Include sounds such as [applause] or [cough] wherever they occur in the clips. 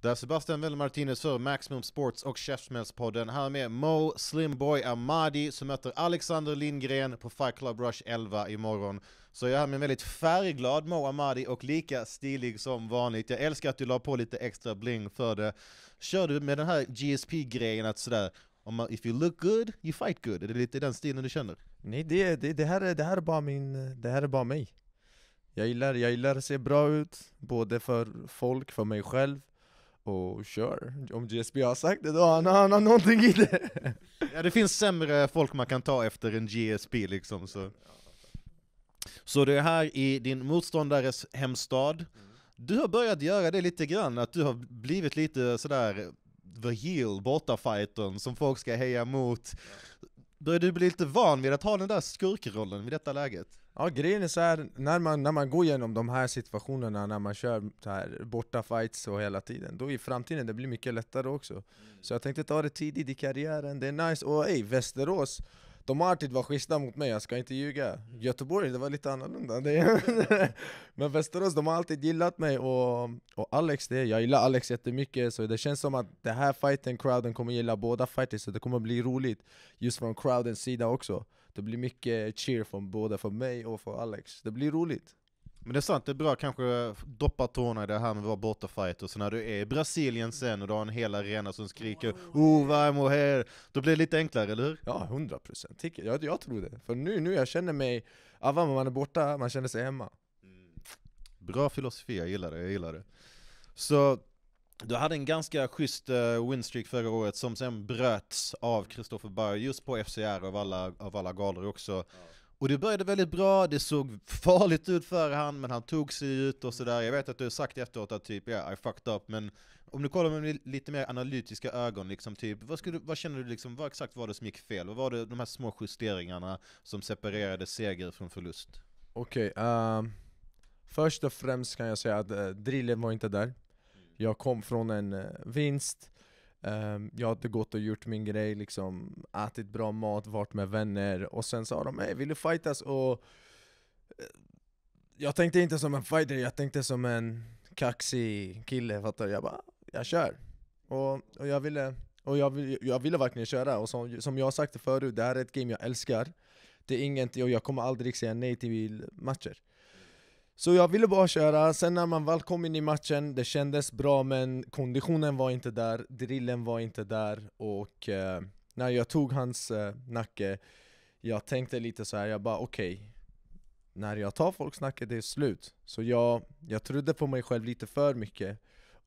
Där Sebastian Welle Martinez för Maximum Sports och Käftsmällspodden. Här med Mo Slimboy Amadi som möter Alexander Lindgren på Fight Club Rush 11 imorgon. Så jag är här med en väldigt färgglad Mo Amadi och lika stilig som vanligt. Jag älskar att du la på lite extra bling för det. Kör du med den här GSP-grejen att sådär om man... if you look good, you fight good? Är det lite den stilen du känner? Nej, det, det, det, här, är, det här är bara min, det här är bara mig. Jag gillar, jag gillar att se bra ut, både för folk, för mig själv Oh sure, Om GSB har sagt det, då har han, han har någonting i det. [laughs] Ja, det finns sämre folk man kan ta efter en GSB liksom. Så, så det är här i din motståndares hemstad. Du har börjat göra det lite grann, att du har blivit lite sådär the heel, bortafighten som folk ska heja mot. Börjar du bli lite van vid att ha den där skurkrollen vid detta läget? Ja grejen är så här, när man, när man går igenom de här situationerna, när man kör så här, borta fights och hela tiden, då i framtiden det blir mycket lättare också. Mm. Så jag tänkte ta det tidigt i karriären, det är nice, och ey, Västerås de har alltid varit schyssta mot mig, jag ska inte ljuga. Mm. Göteborg, det var lite annorlunda. [laughs] Men Västerås, de har alltid gillat mig och, och Alex, det, jag gillar Alex jättemycket, så det känns som att den här fighten, crowden kommer gilla båda fighters, så det kommer bli roligt just från crowdens sida också. Det blir mycket cheer från både för mig och för Alex. Det blir roligt. Men det är sant, det är bra kanske doppa tårna i det här med att vara bortafight och så när du är i Brasilien sen och du har en hel arena som skriker oh, vamo här, då blir det lite enklare, eller hur? Ja, hundra procent. Jag, jag tror det. För nu, nu jag känner mig, även man är borta, man känner sig hemma. Mm. Bra filosofi, jag gillar det, jag gillar det. Så du hade en ganska schysst eh, winstreak förra året som sen bröts av Kristoffer Berg just på FCR av alla, av alla galor också. Ja. Och det började väldigt bra, det såg farligt ut för han, men han tog sig ut och sådär. Jag vet att du har sagt efteråt att typ, yeah, I fucked up, men om du kollar med lite mer analytiska ögon, liksom, typ, vad, skulle, vad känner du, liksom, vad exakt var det som gick fel? Vad var det, de här små justeringarna som separerade seger från förlust? Okej, okay, ehm, uh, först och främst kan jag säga att uh, drillen var inte där. Jag kom från en uh, vinst, Um, jag inte gått och gjort min grej, liksom, ätit bra mat, varit med vänner och sen sa de hey, vill du fightas? Och eh, jag tänkte inte som en fighter, jag tänkte som en kaxig kille, fattar du? Jag bara, jag kör! Och, och jag ville och jag, jag ville verkligen köra, och som, som jag sagt förut, det här är ett game jag älskar Det är ingenting, och jag kommer aldrig säga nej till matcher så jag ville bara köra, sen när man väl kom in i matchen, det kändes bra men konditionen var inte där, drillen var inte där och eh, när jag tog hans eh, nacke, jag tänkte lite så här, jag bara okej, okay, när jag tar folks nacke det är slut. Så jag, jag trodde på mig själv lite för mycket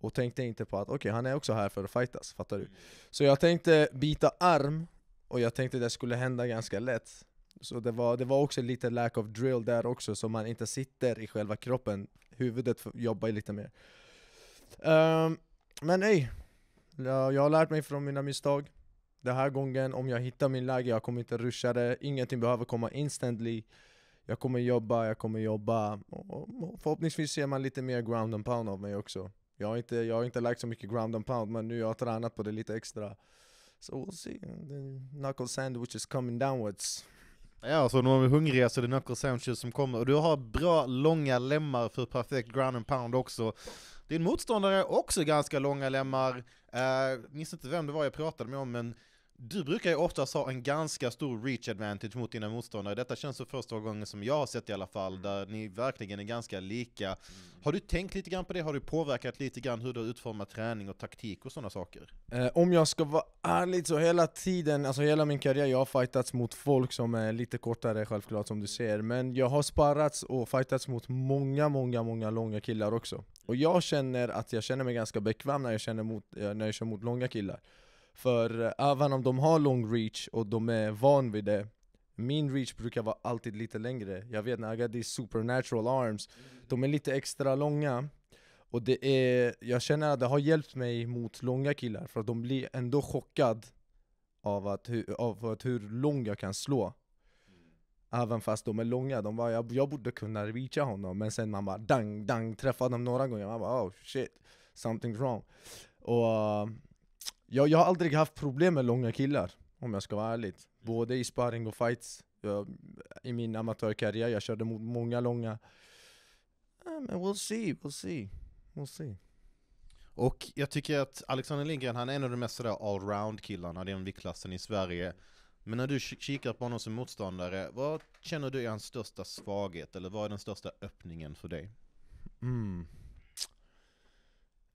och tänkte inte på att okej, okay, han är också här för att fightas, fattar du? Mm. Så jag tänkte bita arm, och jag tänkte det skulle hända ganska lätt så det var, det var också lite lack of drill där också, så man inte sitter i själva kroppen. Huvudet jobbar ju lite mer. Um, men nej, jag, har lärt mig från mina misstag. Den här gången, om jag hittar min läge, jag kommer inte rusha det. Ingenting behöver komma instantly. Jag kommer jobba, jag kommer jobba. Och förhoppningsvis ser man lite mer ground and pound av mig också. Jag har inte, jag har inte lagt så mycket ground and pound, men nu har jag tränat på det lite extra. So we'll see. The knuckle sandwich is coming downwards. Ja, så när de är hungriga så är det Knuckle Sanchez som kommer. Och du har bra långa lemmar för perfekt ground and pound också. Din motståndare har också ganska långa lemmar. Uh, minns inte vem det var jag pratade med om, men du brukar ju oftast ha en ganska stor reach advantage mot dina motståndare. Detta känns som första gången som jag har sett i alla fall, mm. där ni verkligen är ganska lika. Mm. Har du tänkt lite grann på det? Har du påverkat lite grann hur du utformar träning och taktik och sådana saker? Eh, om jag ska vara ärlig så hela tiden, alltså hela min karriär, jag har fightats mot folk som är lite kortare självklart som du ser, men jag har sparrats och fightats mot många, många, många långa killar också. Och jag känner att jag känner mig ganska bekväm när jag, känner mot, eh, när jag kör mot långa killar. För även om de har lång reach och de är van vid det min reach brukar vara alltid lite längre Jag vet när Agadis supernatural arms De är lite extra långa Och det är, jag känner att det har hjälpt mig mot långa killar För att de blir ändå chockade av, av att hur lång jag kan slå Även fast de är långa, de bara, jag, jag borde kunna reacha honom Men sen man bara dang dang, träffar dem några gånger Man bara oh shit, something's wrong Och jag, jag har aldrig haft problem med långa killar, om jag ska vara ärlig. Både i sparring och fights. Jag, I min amatörkarriär, jag körde mot många långa. Men we'll see, we'll see, we'll see. Och jag tycker att Alexander Lindgren, han är en av de mest sådär allround killarna den viktklassen i Sverige. Men när du kikar på honom som motståndare, vad känner du är hans största svaghet? Eller vad är den största öppningen för dig? Mm.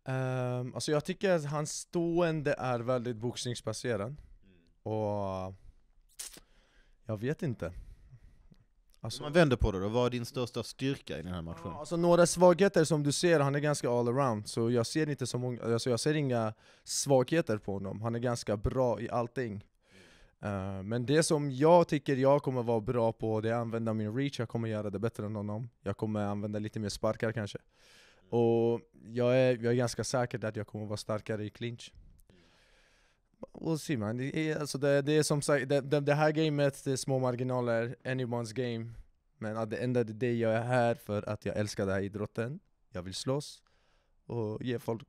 Um, alltså jag tycker att hans stående är väldigt boxningsbaserad mm. Och jag vet inte alltså, Om man vänder på det då, vad är din största styrka i den här matchen? Alltså några svagheter som du ser, han är ganska allround Så jag ser inte så många, alltså jag ser inga svagheter på honom Han är ganska bra i allting Uh, men det som jag tycker jag kommer vara bra på, det är att använda min reach, jag kommer göra det bättre än honom Jag kommer använda lite mer sparkar kanske och jag är, jag är ganska säker på att jag kommer vara starkare i clinch. We'll see man. Det är, alltså det, det är som sagt, det, det, det här gamet, det är små marginaler, anyone's game. Men at the end of the day, jag är här för att jag älskar den här idrotten. Jag vill slåss och ge folk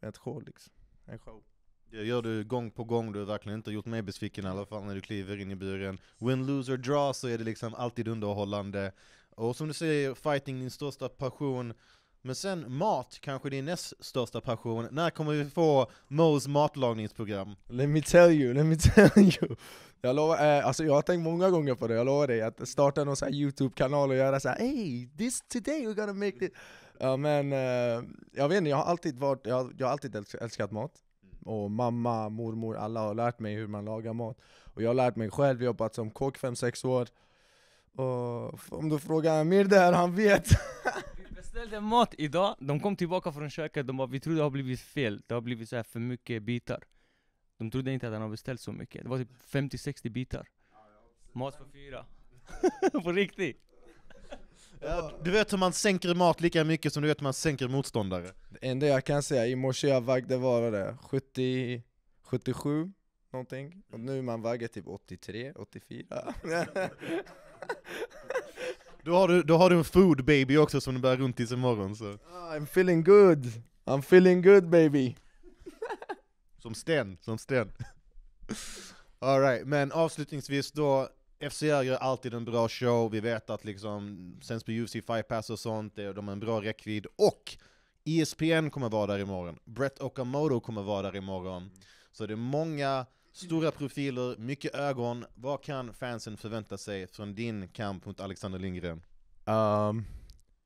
ett show liksom. En show. Det gör du gång på gång, du har verkligen inte gjort mig besviken i alla fall när du kliver in i buren. Win, lose or draw så är det liksom alltid underhållande. Och som du säger, fighting din största passion. Men sen mat, kanske din näst största passion. När kommer vi få Mos matlagningsprogram? Let me tell you, let me tell [laughs] you. Jag, lovar, eh, alltså jag har tänkt många gånger på det, jag lovar dig. Att starta någon YouTube-kanal och göra så här, hey, this today we're gonna make it. Ja, men eh, jag vet inte, jag har alltid, varit, jag, har, jag har alltid älskat mat. Och mamma, mormor, alla har lärt mig hur man lagar mat. Och jag har lärt mig själv, jobbat som kock 5-6 år. Och om du frågar Amir där, han vet. [laughs] beställde mat idag, de kom tillbaka från köket, de bara vi tror det har blivit fel, det har blivit så här för mycket bitar. De trodde inte att han har beställt så mycket, det var typ 50-60 bitar. Mat för fyra. [laughs] På riktigt. Ja, du vet hur man sänker mat lika mycket som du vet hur man sänker motståndare. Det enda jag kan säga, i morse jag vägde var det 70, 77 någonting, och nu man väger typ 83, 84. [laughs] Då har, du, då har du en food baby också som du bär runt i imorgon. morgon så. Ah, I'm feeling good, I'm feeling good baby. [laughs] Som Sten, som Sten. [laughs] Alright, men avslutningsvis då, FCR gör alltid en bra show, vi vet att liksom sänds på UFC Fight Pass och sånt, de har en bra räckvidd, och ESPN kommer vara där imorgon, Brett Okamoto kommer vara där imorgon. Mm. Så det är många Stora profiler, mycket ögon. Vad kan fansen förvänta sig från din kamp mot Alexander Lindgren? Um,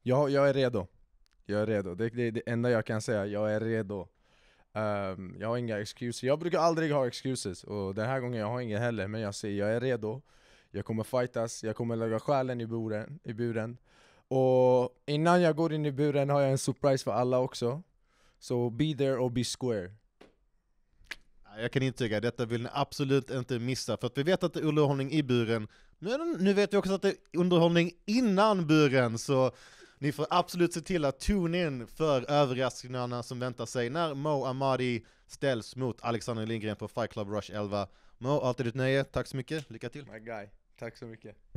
jag, jag är redo. Jag är redo. Det är det, det, enda jag kan säga. Jag är redo. Um, jag har inga excuses. Jag brukar aldrig ha excuses och den här gången jag har inga heller. Men jag säger jag är redo. Jag kommer fightas. Jag kommer lägga själen i buren. I buren. Och innan jag går in i buren har jag en surprise för alla också. Så so be there or be square. Jag kan intyga, detta vill ni absolut inte missa, för att vi vet att det är underhållning i buren, men nu vet vi också att det är underhållning innan buren, så ni får absolut se till att tune in för överraskningarna som väntar sig när Mo Amadi ställs mot Alexander Lindgren på Fight Club Rush 11. Mo, alltid ditt nöje, tack så mycket, lycka till! My guy, tack så mycket!